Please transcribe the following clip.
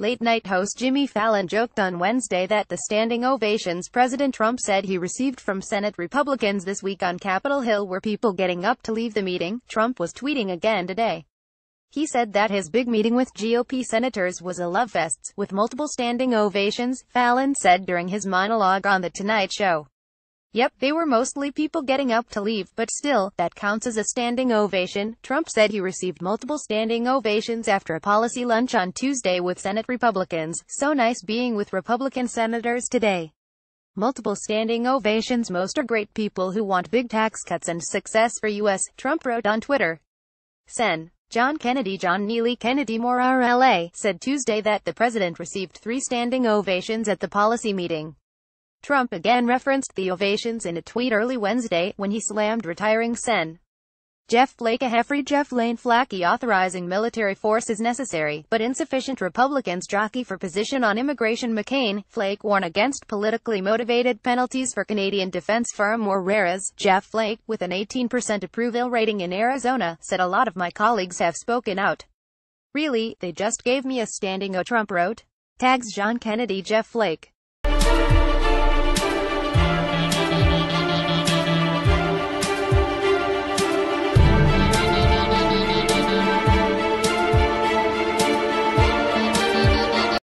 Late-night host Jimmy Fallon joked on Wednesday that the standing ovations President Trump said he received from Senate Republicans this week on Capitol Hill were people getting up to leave the meeting. Trump was tweeting again today. He said that his big meeting with GOP senators was a love fest, with multiple standing ovations, Fallon said during his monologue on The Tonight Show. Yep, they were mostly people getting up to leave, but still, that counts as a standing ovation. Trump said he received multiple standing ovations after a policy lunch on Tuesday with Senate Republicans. So nice being with Republican senators today. Multiple standing ovations most are great people who want big tax cuts and success for U.S., Trump wrote on Twitter. Sen. John Kennedy John Neely Kennedy Moore RLA, said Tuesday that the president received three standing ovations at the policy meeting. Trump again referenced the ovations in a tweet early Wednesday, when he slammed retiring Sen. Jeff Flake. a Heffrey Jeff Lane Flackey authorizing military force is necessary, but insufficient Republicans jockey for position on immigration McCain, Flake warn against politically motivated penalties for Canadian defense firm Morera's, Jeff Flake, with an 18% approval rating in Arizona, said a lot of my colleagues have spoken out. Really, they just gave me a standing O Trump wrote. Tags John Kennedy Jeff Flake.